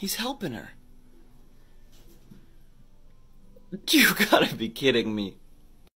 He's helping her. You gotta be kidding me.